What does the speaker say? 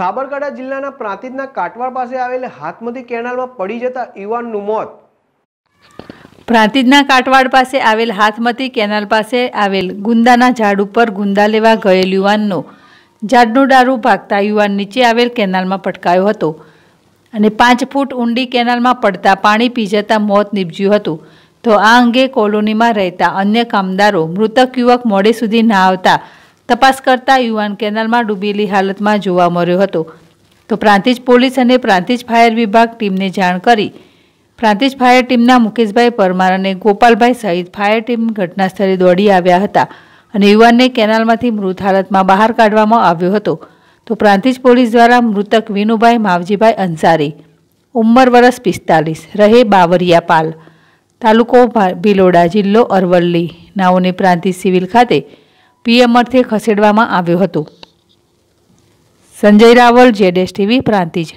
સાબરકાંઠા જિલ્લાના પ્રાંતિજના કાટવાડ પાસે આવેલ હાથમતી કેનાલમાં પડી જતા યુવાનનું મોત પ્રાંતિજના કાટવાડ પાસે આવેલ હાથમતી કેનાલ પાસે આવેલ ગુંદાના ઝાડ ઉપર ગુંદા લેવા ગયેલ યુવાનનો ઝાડનું ડારું ભાગતા યુવાન નીચે આવેલ કેનાલમાં પટકાયો હતો અને પાંચ ફૂટ ઊંડી કેનાલમાં પડતા પાણી પી જતાં મોત નીપજ્યું હતું તો આ અંગે કોલોનીમાં રહેતા અન્ય કામદારો મૃતક યુવક મોડે સુધી ના આવતા તપાસ કરતા યુવાન કેનાલમાં ડૂબીલી હાલતમાં જોવા મળ્યો હતો તો પ્રાંતિજ પોલીસ અને પ્રાંતિજ ફાયર વિભાગ ટીમને જાણ કરી પ્રાંતિજ ફાયર ટીમના મુકેશભાઈ પરમાર અને ગોપાલભાઈ સહિત ફાયર ટીમ ઘટનાસ્થળે દોડી આવ્યા હતા અને યુવાનને કેનાલમાંથી મૃત હાલતમાં બહાર કાઢવામાં આવ્યો હતો તો પ્રાંતિજ પોલીસ દ્વારા મૃતક વિનુભાઈ માવજીભાઈ અંસારી ઉંમર વરસ 45 રહે બાવરિયાપાલ તાલુકો ભીલોડા જિલ્લો અરવલ્લી નાઓને પ્રાંતિ સિવિલ ખાતે પીએમ ખસેડવામાં આવ્યું હતું સંજય રાવલ જેડેશ ટીવી પ્રાંતિજ